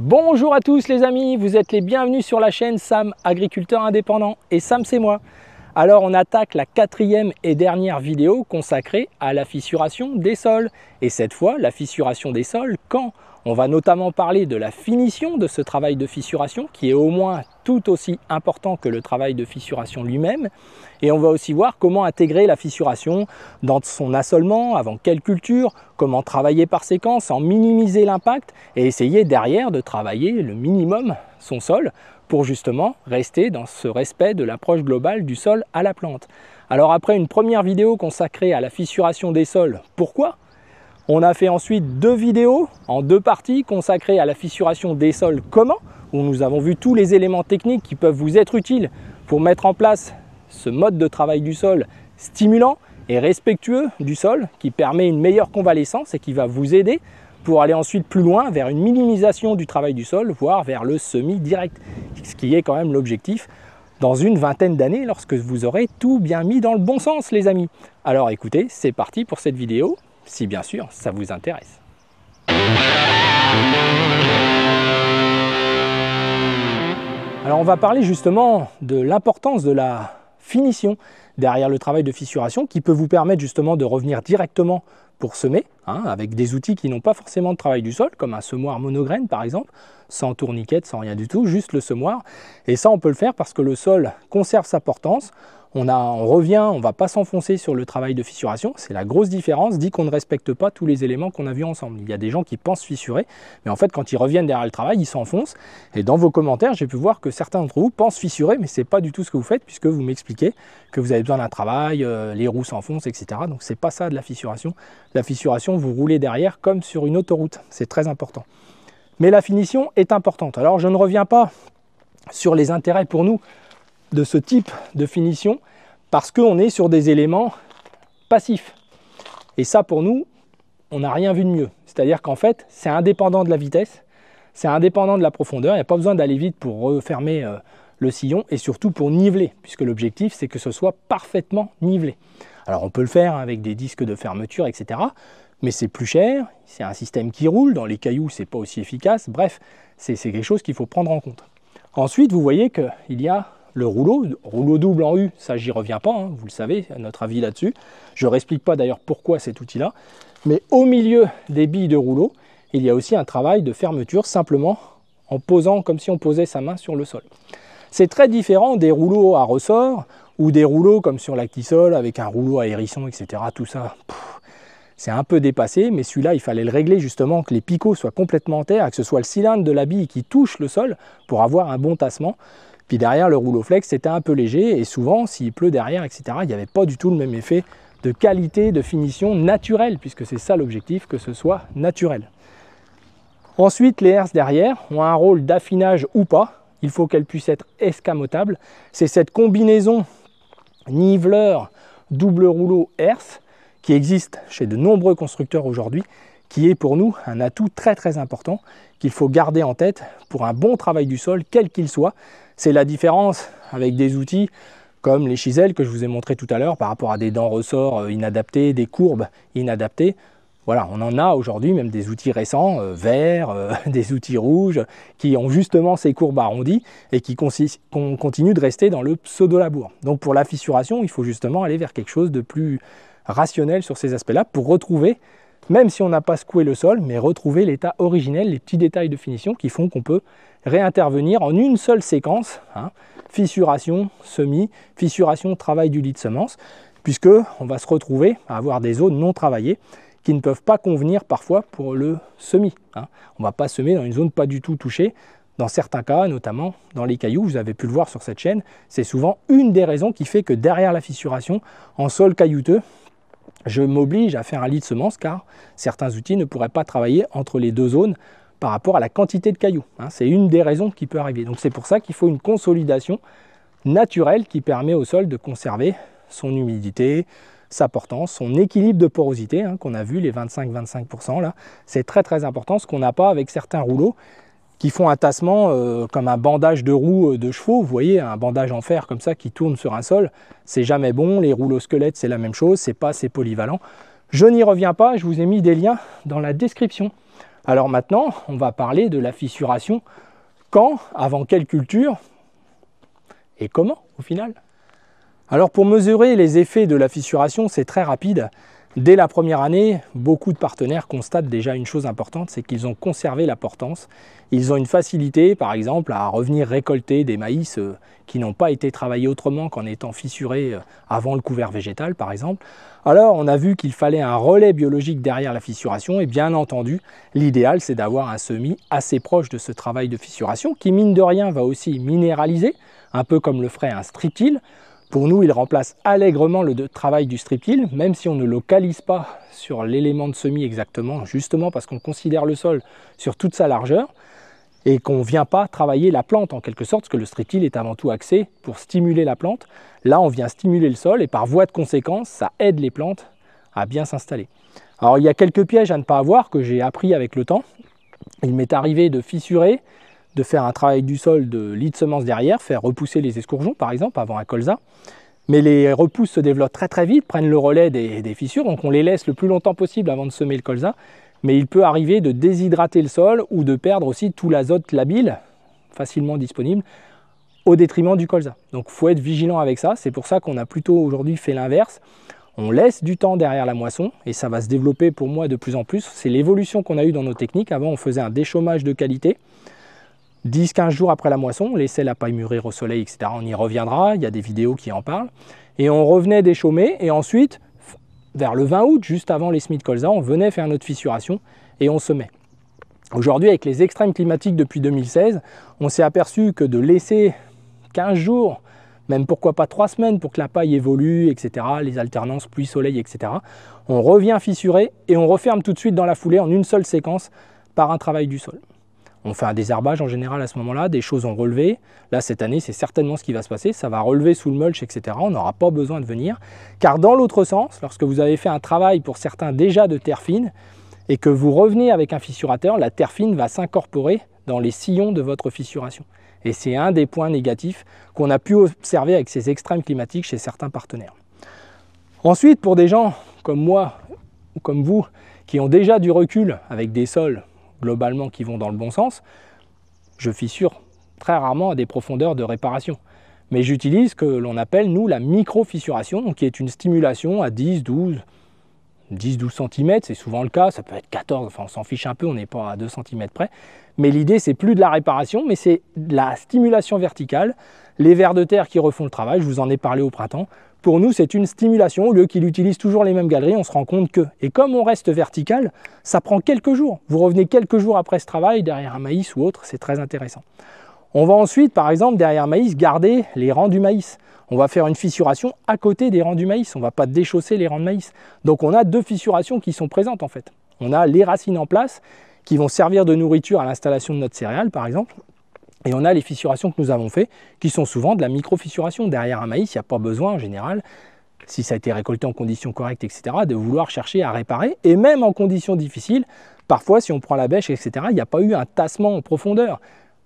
Bonjour à tous les amis, vous êtes les bienvenus sur la chaîne Sam Agriculteur Indépendant et Sam c'est moi. Alors on attaque la quatrième et dernière vidéo consacrée à la fissuration des sols. Et cette fois, la fissuration des sols quand on va notamment parler de la finition de ce travail de fissuration qui est au moins tout aussi important que le travail de fissuration lui-même. Et on va aussi voir comment intégrer la fissuration dans son assolement, avant quelle culture, comment travailler par séquence, en minimiser l'impact et essayer derrière de travailler le minimum son sol pour justement rester dans ce respect de l'approche globale du sol à la plante. Alors après une première vidéo consacrée à la fissuration des sols, pourquoi on a fait ensuite deux vidéos en deux parties consacrées à la fissuration des sols communs, où nous avons vu tous les éléments techniques qui peuvent vous être utiles pour mettre en place ce mode de travail du sol stimulant et respectueux du sol, qui permet une meilleure convalescence et qui va vous aider pour aller ensuite plus loin vers une minimisation du travail du sol, voire vers le semi-direct, ce qui est quand même l'objectif dans une vingtaine d'années lorsque vous aurez tout bien mis dans le bon sens les amis. Alors écoutez, c'est parti pour cette vidéo, si bien sûr ça vous intéresse. Alors on va parler justement de l'importance de la finition derrière le travail de fissuration qui peut vous permettre justement de revenir directement pour semer, hein, avec des outils qui n'ont pas forcément de travail du sol, comme un semoir monograine par exemple, sans tourniquette, sans rien du tout, juste le semoir. Et ça on peut le faire parce que le sol conserve sa portance, on, revient, on ne va pas s'enfoncer sur le travail de fissuration. C'est la grosse différence, dit qu'on ne respecte pas tous les éléments qu'on a vus ensemble. Il y a des gens qui pensent fissurer, mais en fait, quand ils reviennent derrière le travail, ils s'enfoncent. Et dans vos commentaires, j'ai pu voir que certains d'entre vous pensent fissurer, mais ce n'est pas du tout ce que vous faites, puisque vous m'expliquez que vous avez besoin d'un travail, euh, les roues s'enfoncent, etc. Donc, c'est pas ça de la fissuration. La fissuration, vous roulez derrière comme sur une autoroute. C'est très important. Mais la finition est importante. Alors, je ne reviens pas sur les intérêts pour nous de ce type de finition parce qu'on est sur des éléments passifs. Et ça, pour nous, on n'a rien vu de mieux. C'est-à-dire qu'en fait, c'est indépendant de la vitesse, c'est indépendant de la profondeur, il n'y a pas besoin d'aller vite pour refermer euh, le sillon et surtout pour niveler, puisque l'objectif, c'est que ce soit parfaitement nivelé. Alors on peut le faire avec des disques de fermeture, etc. Mais c'est plus cher, c'est un système qui roule, dans les cailloux, c'est pas aussi efficace. Bref, c'est quelque chose qu'il faut prendre en compte. Ensuite, vous voyez qu'il y a le rouleau, rouleau double en U, ça j'y reviens pas, hein, vous le savez, notre avis là-dessus. Je ne réexplique pas d'ailleurs pourquoi cet outil-là. Mais au milieu des billes de rouleau, il y a aussi un travail de fermeture simplement en posant comme si on posait sa main sur le sol. C'est très différent des rouleaux à ressort ou des rouleaux comme sur l'actisol avec un rouleau à hérisson, etc. Tout ça, c'est un peu dépassé, mais celui-là, il fallait le régler justement que les picots soient complètement en terre, que ce soit le cylindre de la bille qui touche le sol pour avoir un bon tassement. Puis derrière, le rouleau flex, c'était un peu léger. Et souvent, s'il pleut derrière, etc., il n'y avait pas du tout le même effet de qualité, de finition naturelle, puisque c'est ça l'objectif, que ce soit naturel. Ensuite, les herses derrière ont un rôle d'affinage ou pas. Il faut qu'elles puissent être escamotables. C'est cette combinaison niveleur, double rouleau, herses qui existe chez de nombreux constructeurs aujourd'hui, qui est pour nous un atout très très important qu'il faut garder en tête pour un bon travail du sol, quel qu'il soit, c'est la différence avec des outils comme les chisels que je vous ai montré tout à l'heure par rapport à des dents ressorts euh, inadaptées, des courbes inadaptées. Voilà, on en a aujourd'hui même des outils récents, euh, verts, euh, des outils rouges, qui ont justement ces courbes arrondies et qui continuent de rester dans le pseudo-labour. Donc pour la fissuration, il faut justement aller vers quelque chose de plus rationnel sur ces aspects-là pour retrouver même si on n'a pas secoué le sol, mais retrouver l'état originel, les petits détails de finition qui font qu'on peut réintervenir en une seule séquence, hein. fissuration, semis, fissuration, travail du lit de semence, puisque on va se retrouver à avoir des zones non travaillées qui ne peuvent pas convenir parfois pour le semis. Hein. On ne va pas semer dans une zone pas du tout touchée. Dans certains cas, notamment dans les cailloux, vous avez pu le voir sur cette chaîne, c'est souvent une des raisons qui fait que derrière la fissuration, en sol caillouteux, je m'oblige à faire un lit de semences car certains outils ne pourraient pas travailler entre les deux zones par rapport à la quantité de cailloux. Hein. c'est une des raisons qui peut arriver. Donc c'est pour ça qu'il faut une consolidation naturelle qui permet au sol de conserver son humidité, sa portance, son équilibre de porosité, hein, qu'on a vu, les 25-25%, là, c'est très très important, ce qu'on n'a pas avec certains rouleaux qui font un tassement euh, comme un bandage de roues euh, de chevaux, vous voyez, un bandage en fer comme ça qui tourne sur un sol, c'est jamais bon, les rouleaux squelettes c'est la même chose, c'est pas assez polyvalent. Je n'y reviens pas, je vous ai mis des liens dans la description. Alors maintenant, on va parler de la fissuration, quand, avant quelle culture et comment au final. Alors pour mesurer les effets de la fissuration, c'est très rapide. Dès la première année, beaucoup de partenaires constatent déjà une chose importante, c'est qu'ils ont conservé la portance. Ils ont une facilité, par exemple, à revenir récolter des maïs euh, qui n'ont pas été travaillés autrement qu'en étant fissurés euh, avant le couvert végétal, par exemple. Alors, on a vu qu'il fallait un relais biologique derrière la fissuration, et bien entendu, l'idéal, c'est d'avoir un semis assez proche de ce travail de fissuration, qui, mine de rien, va aussi minéraliser, un peu comme le ferait un striptile. Pour nous, il remplace allègrement le travail du strip-till, même si on ne localise pas sur l'élément de semis exactement, justement parce qu'on considère le sol sur toute sa largeur et qu'on ne vient pas travailler la plante en quelque sorte, parce que le strip-till est avant tout axé pour stimuler la plante. Là, on vient stimuler le sol et par voie de conséquence, ça aide les plantes à bien s'installer. Alors, il y a quelques pièges à ne pas avoir que j'ai appris avec le temps. Il m'est arrivé de fissurer de faire un travail du sol de lit de semence derrière, faire repousser les escourgeons par exemple avant un colza. Mais les repousses se développent très très vite, prennent le relais des, des fissures, donc on les laisse le plus longtemps possible avant de semer le colza. Mais il peut arriver de déshydrater le sol ou de perdre aussi tout l'azote labile, facilement disponible, au détriment du colza. Donc il faut être vigilant avec ça, c'est pour ça qu'on a plutôt aujourd'hui fait l'inverse. On laisse du temps derrière la moisson et ça va se développer pour moi de plus en plus. C'est l'évolution qu'on a eue dans nos techniques. Avant, on faisait un déchômage de qualité 10-15 jours après la moisson, on laissait la paille mûrir au soleil, etc. On y reviendra, il y a des vidéos qui en parlent. Et on revenait déchaumer et ensuite, vers le 20 août, juste avant les semis de colza, on venait faire notre fissuration et on se met. Aujourd'hui, avec les extrêmes climatiques depuis 2016, on s'est aperçu que de laisser 15 jours, même pourquoi pas 3 semaines pour que la paille évolue, etc., les alternances pluie-soleil, etc., on revient fissurer et on referme tout de suite dans la foulée en une seule séquence par un travail du sol. On fait un désherbage en général à ce moment-là, des choses ont relevé. Là, cette année, c'est certainement ce qui va se passer. Ça va relever sous le mulch, etc. On n'aura pas besoin de venir. Car dans l'autre sens, lorsque vous avez fait un travail pour certains déjà de terre fine et que vous revenez avec un fissurateur, la terre fine va s'incorporer dans les sillons de votre fissuration. Et c'est un des points négatifs qu'on a pu observer avec ces extrêmes climatiques chez certains partenaires. Ensuite, pour des gens comme moi ou comme vous qui ont déjà du recul avec des sols globalement qui vont dans le bon sens, je fissure très rarement à des profondeurs de réparation. Mais j'utilise ce que l'on appelle, nous, la micro-fissuration, qui est une stimulation à 10, 12, 10-12 cm, c'est souvent le cas, ça peut être 14, enfin on s'en fiche un peu, on n'est pas à 2 cm près. Mais l'idée, c'est plus de la réparation, mais c'est de la stimulation verticale. Les vers de terre qui refont le travail, je vous en ai parlé au printemps, pour nous, c'est une stimulation. Au lieu qu'il utilise toujours les mêmes galeries, on se rend compte que. Et comme on reste vertical, ça prend quelques jours. Vous revenez quelques jours après ce travail, derrière un maïs ou autre, c'est très intéressant. On va ensuite, par exemple, derrière un maïs, garder les rangs du maïs. On va faire une fissuration à côté des rangs du maïs. On ne va pas déchausser les rangs de maïs. Donc on a deux fissurations qui sont présentes en fait. On a les racines en place qui vont servir de nourriture à l'installation de notre céréale, par exemple. Et on a les fissurations que nous avons faites, qui sont souvent de la micro-fissuration. Derrière un maïs, il n'y a pas besoin en général, si ça a été récolté en conditions correctes, etc., de vouloir chercher à réparer. Et même en conditions difficiles, parfois si on prend la bêche, etc., il n'y a pas eu un tassement en profondeur.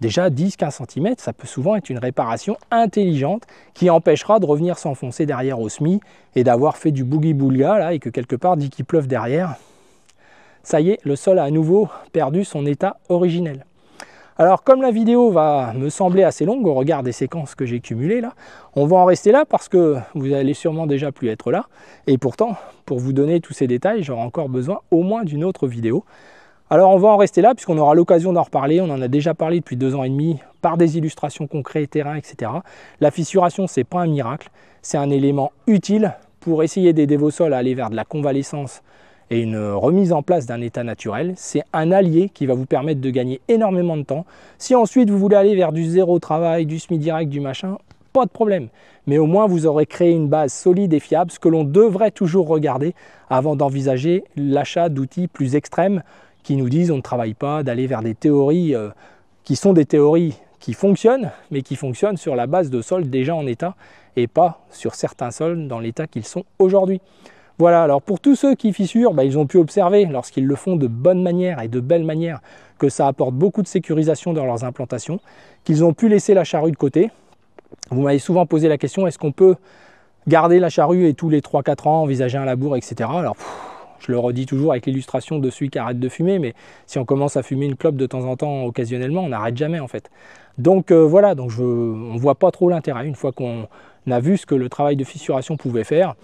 Déjà 10-15 cm, ça peut souvent être une réparation intelligente qui empêchera de revenir s'enfoncer derrière au semis, et d'avoir fait du boogie-boulga là et que quelque part, dit qu'il pleuve derrière, ça y est, le sol a à nouveau perdu son état originel. Alors comme la vidéo va me sembler assez longue au regard des séquences que j'ai cumulées là, on va en rester là parce que vous allez sûrement déjà plus être là. Et pourtant, pour vous donner tous ces détails, j'aurai encore besoin au moins d'une autre vidéo. Alors on va en rester là puisqu'on aura l'occasion d'en reparler. On en a déjà parlé depuis deux ans et demi par des illustrations concrètes, terrain, etc. La fissuration, c'est pas un miracle, c'est un élément utile pour essayer d'aider vos sols à aller vers de la convalescence et une remise en place d'un état naturel, c'est un allié qui va vous permettre de gagner énormément de temps. Si ensuite vous voulez aller vers du zéro travail, du semi-direct, du machin, pas de problème. Mais au moins vous aurez créé une base solide et fiable, ce que l'on devrait toujours regarder avant d'envisager l'achat d'outils plus extrêmes qui nous disent on ne travaille pas, d'aller vers des théories euh, qui sont des théories qui fonctionnent, mais qui fonctionnent sur la base de sols déjà en état et pas sur certains sols dans l'état qu'ils sont aujourd'hui. Voilà, alors pour tous ceux qui fissurent, bah, ils ont pu observer, lorsqu'ils le font de bonne manière et de belle manière, que ça apporte beaucoup de sécurisation dans leurs implantations, qu'ils ont pu laisser la charrue de côté. Vous m'avez souvent posé la question, est-ce qu'on peut garder la charrue et tous les 3-4 ans envisager un labour, etc. Alors, je le redis toujours avec l'illustration de celui qui arrête de fumer, mais si on commence à fumer une clope de temps en temps occasionnellement, on n'arrête jamais en fait. Donc euh, voilà, donc on ne voit pas trop l'intérêt. Une fois qu'on a vu ce que le travail de fissuration pouvait faire,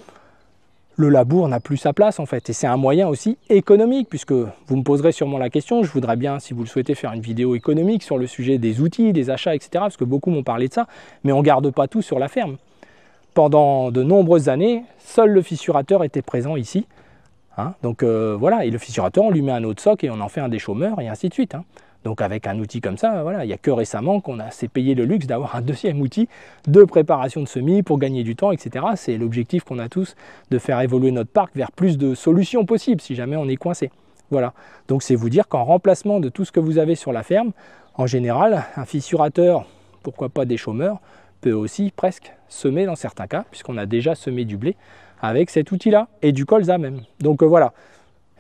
le labour n'a plus sa place en fait. Et c'est un moyen aussi économique, puisque vous me poserez sûrement la question, je voudrais bien, si vous le souhaitez, faire une vidéo économique sur le sujet des outils, des achats, etc. Parce que beaucoup m'ont parlé de ça, mais on ne garde pas tout sur la ferme. Pendant de nombreuses années, seul le fissurateur était présent ici. Hein. donc euh, voilà, et le fissurateur, on lui met un autre soc et on en fait un des chômeurs, et ainsi de suite. Hein. Donc avec un outil comme ça, il n'y a que récemment qu'on s'est payé le luxe d'avoir un deuxième outil de préparation de semis pour gagner du temps, etc. C'est l'objectif qu'on a tous de faire évoluer notre parc vers plus de solutions possibles si jamais on est coincé. Voilà. Donc c'est vous dire qu'en remplacement de tout ce que vous avez sur la ferme, en général, un fissurateur, pourquoi pas des chômeurs, peut aussi presque semer dans certains cas, puisqu'on a déjà semé du blé avec cet outil-là et du colza même. Donc euh, voilà,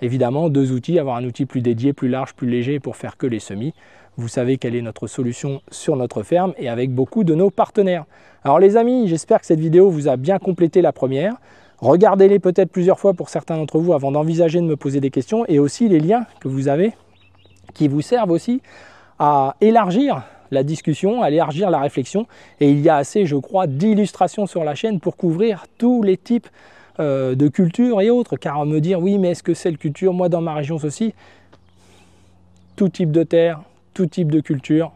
évidemment deux outils, avoir un outil plus dédié, plus large, plus léger pour faire que les semis. Vous savez quelle est notre solution sur notre ferme et avec beaucoup de nos partenaires. Alors les amis, j'espère que cette vidéo vous a bien complété la première. Regardez-les peut-être plusieurs fois pour certains d'entre vous avant d'envisager de me poser des questions et aussi les liens que vous avez qui vous servent aussi à élargir la discussion, à élargir la réflexion. Et il y a assez, je crois, d'illustrations sur la chaîne pour couvrir tous les types euh, de culture et autres, car me dire oui mais est-ce que c'est le culture, moi dans ma région ceci, tout type de terre, tout type de culture,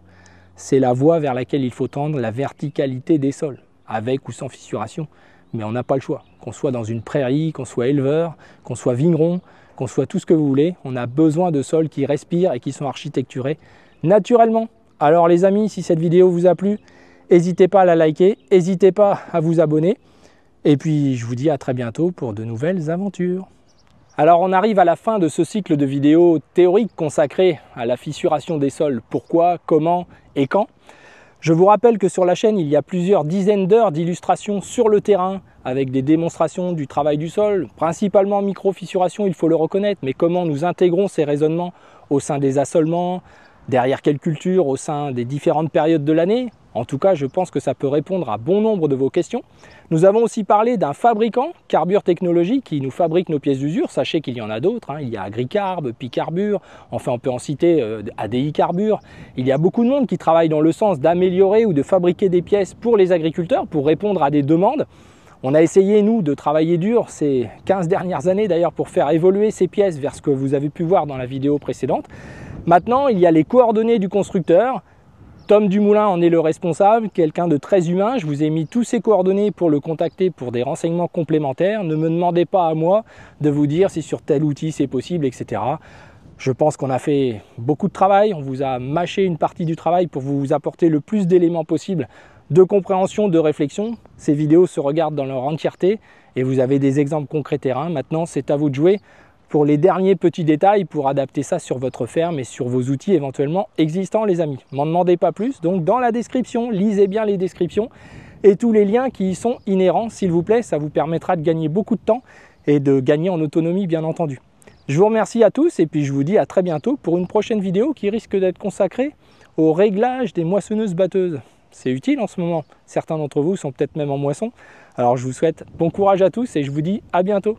c'est la voie vers laquelle il faut tendre, la verticalité des sols, avec ou sans fissuration, mais on n'a pas le choix. Qu'on soit dans une prairie, qu'on soit éleveur, qu'on soit vigneron, qu'on soit tout ce que vous voulez, on a besoin de sols qui respirent et qui sont architecturés naturellement. Alors les amis, si cette vidéo vous a plu, n'hésitez pas à la liker, n'hésitez pas à vous abonner. Et puis je vous dis à très bientôt pour de nouvelles aventures. Alors on arrive à la fin de ce cycle de vidéos théoriques consacrées à la fissuration des sols. Pourquoi, comment et quand Je vous rappelle que sur la chaîne, il y a plusieurs dizaines d'heures d'illustrations sur le terrain avec des démonstrations du travail du sol, principalement micro-fissuration, il faut le reconnaître, mais comment nous intégrons ces raisonnements au sein des assolements, derrière quelle culture, au sein des différentes périodes de l'année, en tout cas, je pense que ça peut répondre à bon nombre de vos questions. Nous avons aussi parlé d'un fabricant, Carbure Technologie, qui nous fabrique nos pièces d'usure. Sachez qu'il y en a d'autres. Hein. Il y a Agricarb, Picarbure, enfin on peut en citer euh, ADI Carbure. Il y a beaucoup de monde qui travaille dans le sens d'améliorer ou de fabriquer des pièces pour les agriculteurs, pour répondre à des demandes. On a essayé, nous, de travailler dur ces 15 dernières années d'ailleurs pour faire évoluer ces pièces vers ce que vous avez pu voir dans la vidéo précédente. Maintenant, il y a les coordonnées du constructeur, Tom Dumoulin en est le responsable, quelqu'un de très humain. Je vous ai mis tous ses coordonnées pour le contacter pour des renseignements complémentaires. Ne me demandez pas à moi de vous dire si sur tel outil c'est possible, etc. Je pense qu'on a fait beaucoup de travail. On vous a mâché une partie du travail pour vous apporter le plus d'éléments possibles de compréhension, de réflexion. Ces vidéos se regardent dans leur entièreté et vous avez des exemples concrets terrain. Maintenant, c'est à vous de jouer pour les derniers petits détails pour adapter ça sur votre ferme et sur vos outils éventuellement existants les amis. M'en demandez pas plus, donc dans la description, lisez bien les descriptions et tous les liens qui y sont inhérents s'il vous plaît, ça vous permettra de gagner beaucoup de temps et de gagner en autonomie bien entendu. Je vous remercie à tous et puis je vous dis à très bientôt pour une prochaine vidéo qui risque d'être consacrée au réglage des moissonneuses batteuses. C'est utile en ce moment, certains d'entre vous sont peut-être même en moisson. Alors je vous souhaite bon courage à tous et je vous dis à bientôt.